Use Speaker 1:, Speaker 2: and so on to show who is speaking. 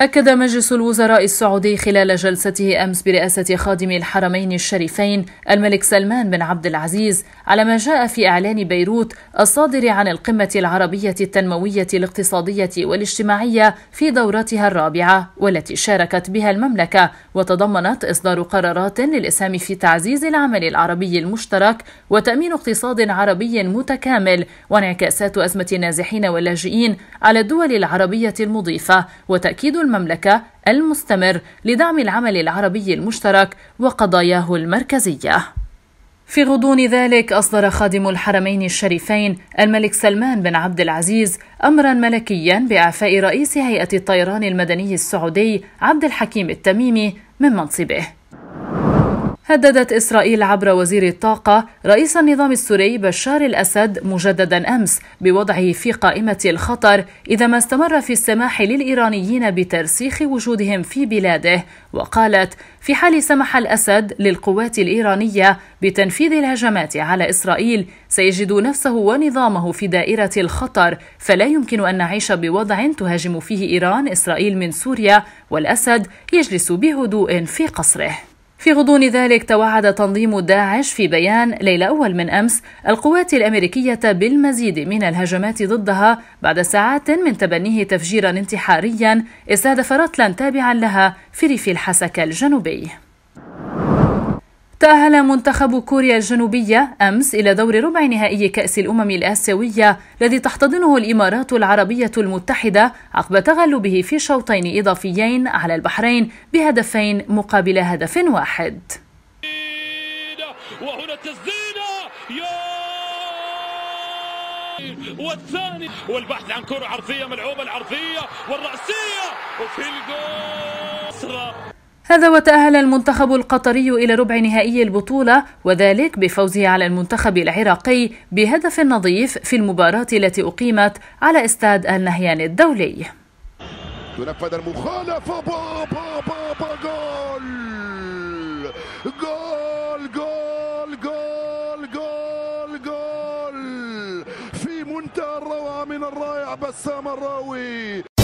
Speaker 1: أكد مجلس الوزراء السعودي خلال جلسته أمس برئاسة خادم الحرمين الشريفين الملك سلمان بن عبد العزيز على ما جاء في إعلان بيروت الصادر عن القمة العربية التنموية الاقتصادية والاجتماعية في دورتها الرابعة والتي شاركت بها المملكة وتضمنت إصدار قرارات للإسهام في تعزيز العمل العربي المشترك وتأمين اقتصاد عربي متكامل وانعكاسات أزمة النازحين واللاجئين على الدول العربية المضيفة وتأكيد المملكة المستمر لدعم العمل العربي المشترك وقضاياه المركزية في غضون ذلك أصدر خادم الحرمين الشريفين الملك سلمان بن عبد العزيز أمرا ملكيا بإعفاء رئيس هيئة الطيران المدني السعودي عبد الحكيم التميمي من منصبه هددت إسرائيل عبر وزير الطاقة رئيس النظام السوري بشار الأسد مجددا أمس بوضعه في قائمة الخطر إذا ما استمر في السماح للإيرانيين بترسيخ وجودهم في بلاده وقالت في حال سمح الأسد للقوات الإيرانية بتنفيذ الهجمات على إسرائيل سيجد نفسه ونظامه في دائرة الخطر فلا يمكن أن نعيش بوضع تهاجم فيه إيران إسرائيل من سوريا والأسد يجلس بهدوء في قصره في غضون ذلك توعد تنظيم داعش في بيان ليلة أول من أمس القوات الأمريكية بالمزيد من الهجمات ضدها بعد ساعات من تبنيه تفجيرا انتحاريا استهدف رتلا تابعا لها في ريف الحسكة الجنوبي تأهل منتخب كوريا الجنوبية أمس إلى دور ربع نهائي كأس الأمم الآسيوية الذي تحتضنه الإمارات العربية المتحدة عقب تغلبه في شوطين إضافيين على البحرين بهدفين مقابل هدف واحد وهنا التسديدة والثاني والبحث عن كرة عرضية ملعوبة العرضية والرأسية وفي الجول هذا وتأهل المنتخب القطري إلى ربع نهائي البطولة وذلك بفوزه على المنتخب العراقي بهدف نظيف في المباراة التي أقيمت على استاد النهيان الدولي. تنفذ المخالفة بابا بابا جول جول جول جول جول جول في منتهى الروعة من الرائع بسام الراوي